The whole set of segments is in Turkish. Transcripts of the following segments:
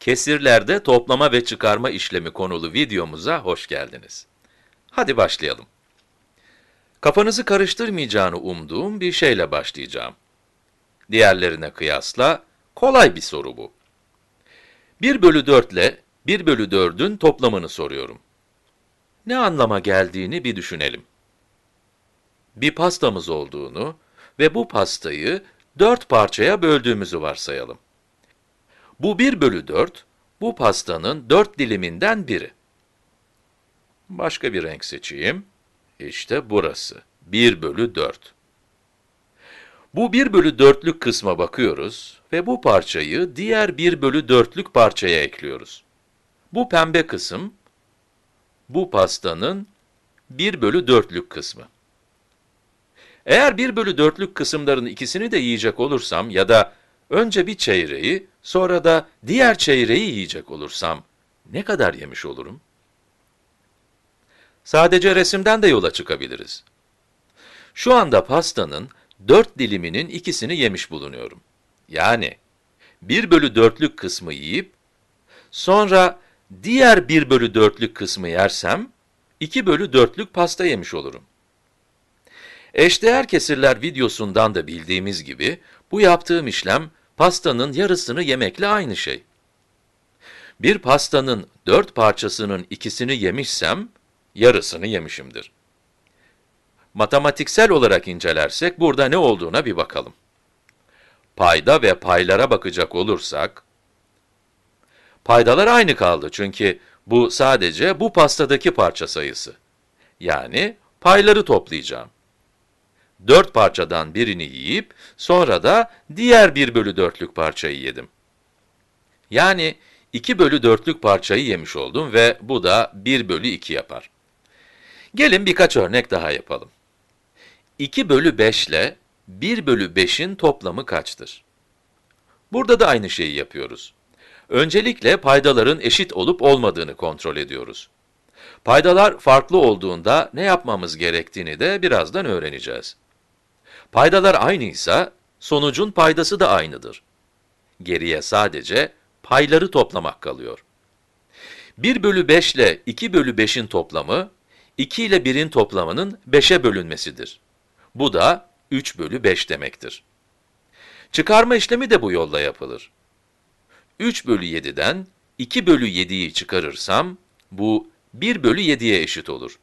Kesirlerde toplama ve çıkarma işlemi konulu videomuza hoş geldiniz. Hadi başlayalım. Kafanızı karıştırmayacağını umduğum bir şeyle başlayacağım. Diğerlerine kıyasla kolay bir soru bu. 1 bölü 4 ile 1 bölü 4'ün toplamını soruyorum. Ne anlama geldiğini bir düşünelim. Bir pastamız olduğunu ve bu pastayı 4 parçaya böldüğümüzü varsayalım. Bu 1 bölü 4, bu pastanın 4 diliminden biri. Başka bir renk seçeyim. İşte burası. 1 bölü 4. Bu 1 bölü 4'lük kısma bakıyoruz ve bu parçayı diğer 1 bölü 4'lük parçaya ekliyoruz. Bu pembe kısım, bu pastanın 1 bölü 4'lük kısmı. Eğer 1 bölü 4'lük kısımların ikisini de yiyecek olursam ya da önce bir çeyreği, sonra da diğer çeyreği yiyecek olursam ne kadar yemiş olurum? Sadece resimden de yola çıkabiliriz. Şu anda pastanın dört diliminin ikisini yemiş bulunuyorum. Yani 1 bölü dörtlük kısmı yiyip, sonra diğer 1 bölü dörtlük kısmı yersem, 2 bölü dörtlük pasta yemiş olurum. Eşdeğer kesirler videosundan da bildiğimiz gibi, bu yaptığım işlem pastanın yarısını yemekle aynı şey. Bir pastanın dört parçasının ikisini yemişsem, yarısını yemişimdir. Matematiksel olarak incelersek burada ne olduğuna bir bakalım. Payda ve paylara bakacak olursak, paydalar aynı kaldı çünkü bu sadece bu pastadaki parça sayısı. Yani payları toplayacağım. Dört parçadan birini yiyip sonra da diğer bir bölü dörtlük parçayı yedim. Yani 2 bölü dörtlük parçayı yemiş oldum ve bu da 1 bölü 2 yapar. Gelin birkaç örnek daha yapalım. 2 bölü 5 ile 1 bölü 5'in toplamı kaçtır? Burada da aynı şeyi yapıyoruz. Öncelikle paydaların eşit olup olmadığını kontrol ediyoruz. Paydalar farklı olduğunda ne yapmamız gerektiğini de birazdan öğreneceğiz. Paydalar aynıysa sonucun paydası da aynıdır. Geriye sadece payları toplamak kalıyor. 1 bölü 5 ile 2 bölü 5'in toplamı, 2 ile 1'in toplamının 5'e bölünmesidir. Bu da 3 bölü 5 demektir. Çıkarma işlemi de bu yolla yapılır. 3 bölü 7'den 2 bölü 7'yi çıkarırsam, bu 1 bölü 7'ye eşit olur.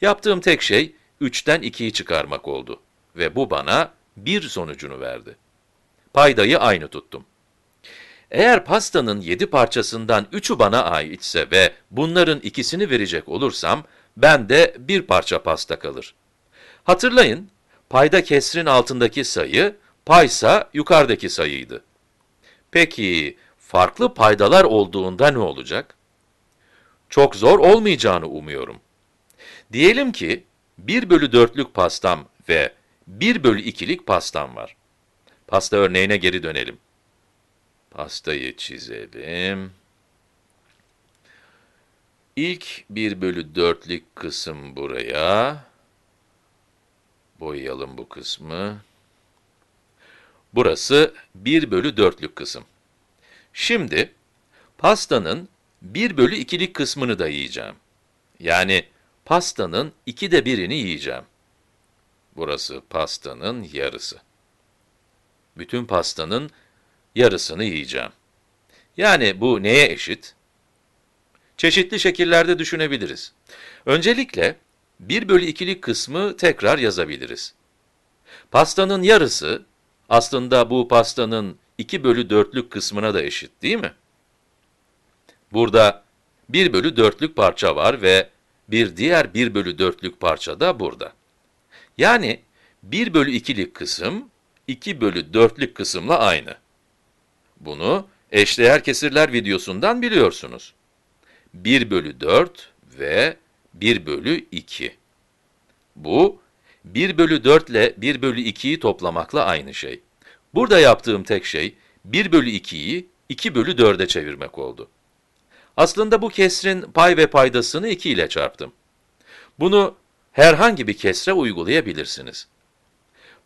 Yaptığım tek şey, 3'ten 2'yi çıkarmak oldu ve bu bana bir sonucunu verdi. Paydayı aynı tuttum. Eğer pastanın yedi parçasından üçü bana aitse ve bunların ikisini verecek olursam, ben de bir parça pasta kalır. Hatırlayın, payda kesrin altındaki sayı, paysa yukarıdaki sayıydı. Peki, farklı paydalar olduğunda ne olacak? Çok zor olmayacağını umuyorum. Diyelim ki, 1 bölü 4'lük pastam ve 1 bölü 2'lik pastam var. Pasta örneğine geri dönelim. Pastayı çizelim. İlk 1 bölü 4'lük kısım buraya. Boyayalım bu kısmı. Burası 1 bölü 4'lük kısım. Şimdi pastanın 1 bölü 2'lik kısmını da yiyeceğim. Yani pastanın 2'de birini yiyeceğim. Burası pastanın yarısı. Bütün pastanın yarısını yiyeceğim. Yani bu neye eşit? Çeşitli şekillerde düşünebiliriz. Öncelikle 1 bölü 2'lik kısmı tekrar yazabiliriz. Pastanın yarısı aslında bu pastanın 2 bölü 4'lük kısmına da eşit değil mi? Burada 1 bölü 4'lük parça var ve bir diğer 1 bölü 4'lük parça da burada. Yani 1 bölü 2'lik kısım 2 bölü 4'lük kısımla aynı. Bunu eşdeğer kesirler videosundan biliyorsunuz. 1 bölü 4 ve 1 bölü 2. Bu 1 bölü 4 ile 1 bölü 2'yi toplamakla aynı şey. Burada yaptığım tek şey 1 bölü 2'yi 2 bölü 4'e çevirmek oldu. Aslında bu kesrin pay ve paydasını 2 ile çarptım. Bunu herhangi bir kesre uygulayabilirsiniz.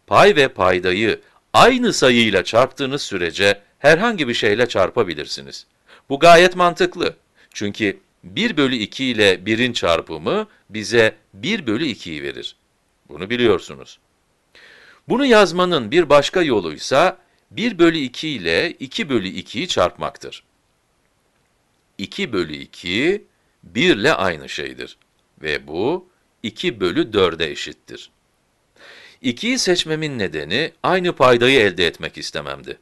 Pay ve paydayı aynı sayıyla çarptığınız sürece herhangi bir şeyle çarpabilirsiniz. Bu gayet mantıklı. Çünkü 1 bölü 2 ile 1'in çarpımı bize 1 bölü 2'yi verir. Bunu biliyorsunuz. Bunu yazmanın bir başka yoluysa 1 bölü 2 ile 2 bölü 2'yi çarpmaktır. 2 bölü 2, 1 ile aynı şeydir. Ve bu 2 bölü 4'e eşittir. 2'yi seçmemin nedeni aynı paydayı elde etmek istememdi.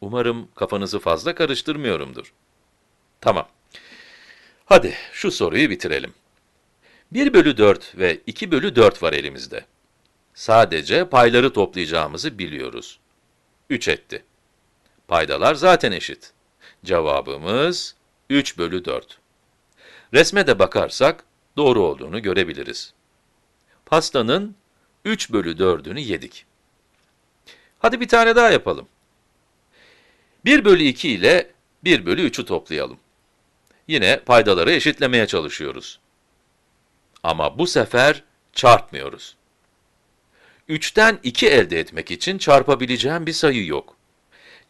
Umarım kafanızı fazla karıştırmıyorumdur. Tamam. Hadi şu soruyu bitirelim. 1 bölü 4 ve 2 bölü 4 var elimizde. Sadece payları toplayacağımızı biliyoruz. 3 etti. Paydalar zaten eşit. Cevabımız 3 bölü 4. Resme de bakarsak doğru olduğunu görebiliriz. Pastanın 3 bölü 4'ünü yedik. Hadi bir tane daha yapalım. 1 bölü 2 ile 1 bölü 3'ü toplayalım. Yine paydaları eşitlemeye çalışıyoruz. Ama bu sefer çarpmıyoruz. 3'ten 2 elde etmek için çarpabileceğim bir sayı yok.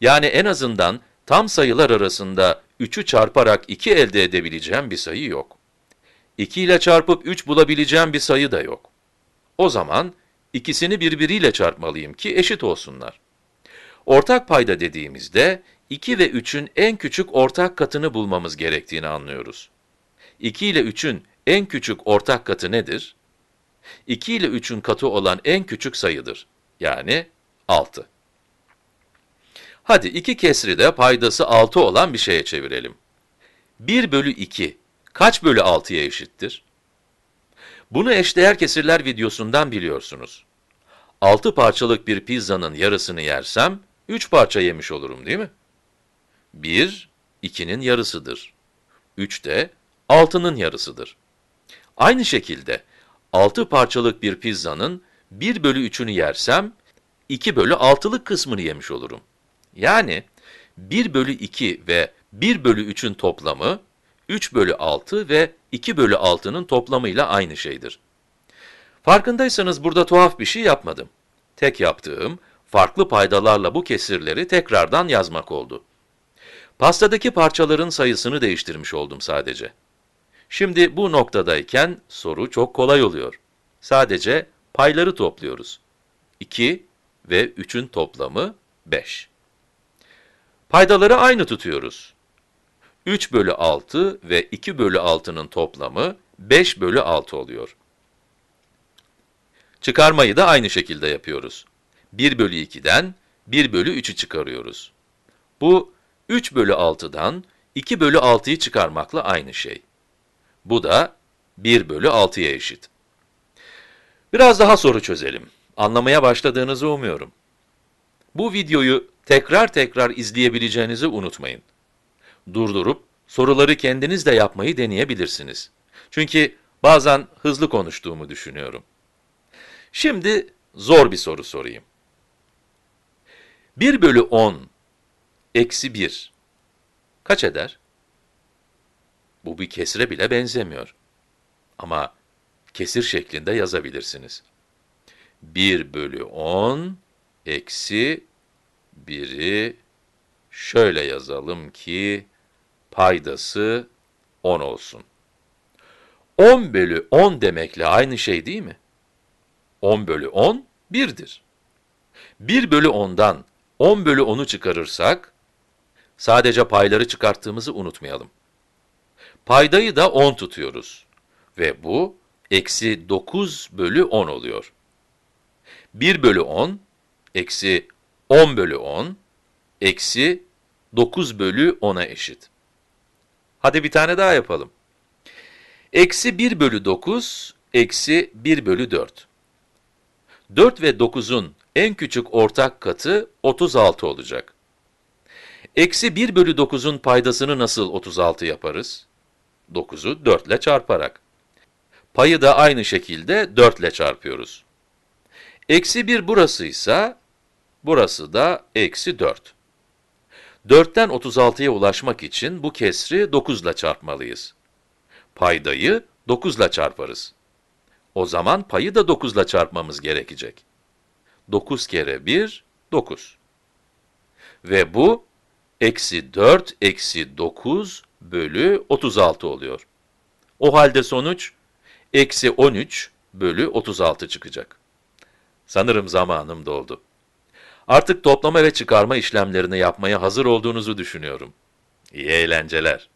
Yani en azından tam sayılar arasında 3'ü çarparak 2 elde edebileceğim bir sayı yok. 2 ile çarpıp 3 bulabileceğim bir sayı da yok. O zaman ikisini birbiriyle çarpmalıyım ki eşit olsunlar. Ortak payda dediğimizde 2 ve 3'ün en küçük ortak katını bulmamız gerektiğini anlıyoruz. 2 ile 3'ün en küçük ortak katı nedir? 2 ile 3'ün katı olan en küçük sayıdır. Yani 6. Hadi iki kesri de paydası 6 olan bir şeye çevirelim. 1 bölü 2 kaç bölü 6'ya eşittir? Bunu eşdeğer kesirler videosundan biliyorsunuz. 6 parçalık bir pizzanın yarısını yersem, 3 parça yemiş olurum değil mi? 1, 2'nin yarısıdır. 3 de 6'nın yarısıdır. Aynı şekilde 6 parçalık bir pizzanın 1 bölü 3'ünü yersem, 2 bölü 6'lık kısmını yemiş olurum. Yani 1 bölü 2 ve 1 bölü 3'ün toplamı 3 bölü 6 ve 2 bölü 6'nın toplamıyla aynı şeydir. Farkındaysanız burada tuhaf bir şey yapmadım. Tek yaptığım, farklı paydalarla bu kesirleri tekrardan yazmak oldu. Pastadaki parçaların sayısını değiştirmiş oldum sadece. Şimdi bu noktadayken soru çok kolay oluyor. Sadece payları topluyoruz. 2 ve 3'ün toplamı 5. Paydaları aynı tutuyoruz. 3 bölü 6 ve 2 bölü 6'nın toplamı 5 bölü 6 oluyor. Çıkarmayı da aynı şekilde yapıyoruz. 1 bölü 2'den 1 bölü 3'ü çıkarıyoruz. Bu 3 bölü 6'dan 2 bölü 6'yı çıkarmakla aynı şey. Bu da 1 bölü 6'ya eşit. Biraz daha soru çözelim. Anlamaya başladığınızı umuyorum. Bu videoyu tekrar tekrar izleyebileceğinizi unutmayın durdurup soruları kendiniz de yapmayı deneyebilirsiniz. Çünkü bazen hızlı konuştuğumu düşünüyorum. Şimdi zor bir soru sorayım. 1 bölü 10 eksi 1 kaç eder? Bu bir kesire bile benzemiyor. Ama kesir şeklinde yazabilirsiniz. 1 bölü 10 eksi 1'i şöyle yazalım ki paydası 10 olsun. 10 bölü 10 demekle aynı şey değil mi? 10 bölü 10, 1'dir. 1 bölü 10'dan 10 bölü 10'u çıkarırsak, sadece payları çıkarttığımızı unutmayalım. Paydayı da 10 tutuyoruz ve bu eksi 9 bölü 10 oluyor. 1 bölü 10, eksi 10 bölü 10, eksi 9 bölü 10'a eşit. Hadi bir tane daha yapalım. Eksi 1 bölü 9, eksi 1 bölü 4. 4 ve 9'un en küçük ortak katı 36 olacak. Eksi 1 bölü 9'un paydasını nasıl 36 yaparız? 9'u 4 ile çarparak. Payı da aynı şekilde 4 ile çarpıyoruz. Eksi 1 burasıysa, burası da eksi 4. 4'ten 36'ya ulaşmak için bu kesri 9 ile çarpmalıyız. Paydayı 9 ile çarparız. O zaman payı da 9 ile çarpmamız gerekecek. 9 kere 1, 9. Ve bu, eksi 4 eksi 9 bölü 36 oluyor. O halde sonuç, eksi 13 bölü 36 çıkacak. Sanırım zamanım doldu. Artık toplama ve çıkarma işlemlerini yapmaya hazır olduğunuzu düşünüyorum. İyi eğlenceler.